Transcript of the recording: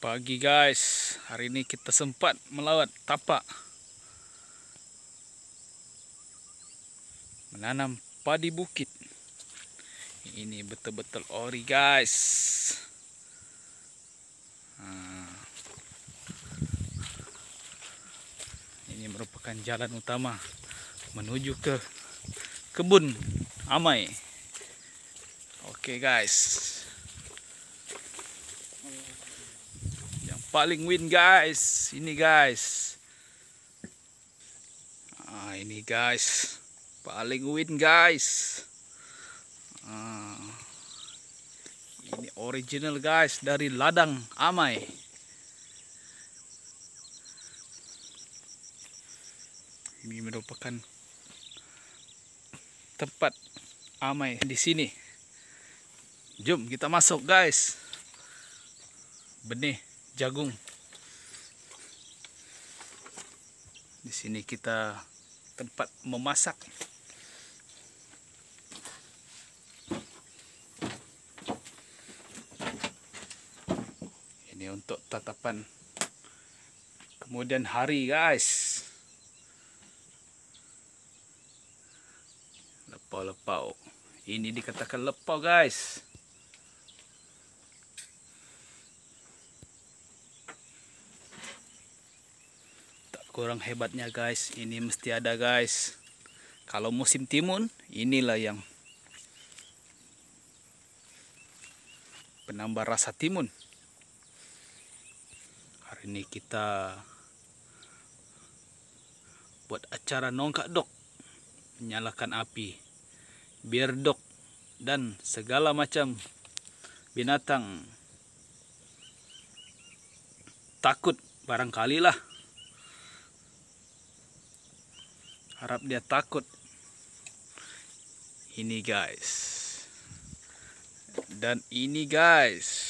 Pagi guys, hari ini kita sempat melawat tapak menanam padi bukit. Ini betul-betul ori guys. Ha. Ini merupakan jalan utama menuju ke kebun amai. Okay guys. paling win guys ini guys ah, ini guys paling win guys ah, ini original guys dari ladang amai ini merupakan tempat amai di sini jom kita masuk guys benih jagung. Di sini kita tempat memasak. Ini untuk tatapan kemudian hari guys. Lepau-lepau. Ini dikatakan lepau guys. kurang hebatnya guys ini mesti ada guys kalau musim timun inilah yang penambah rasa timun hari ini kita buat acara nongkak dok menyalakan api biar dok dan segala macam binatang takut barangkali lah harap dia takut ini guys dan ini guys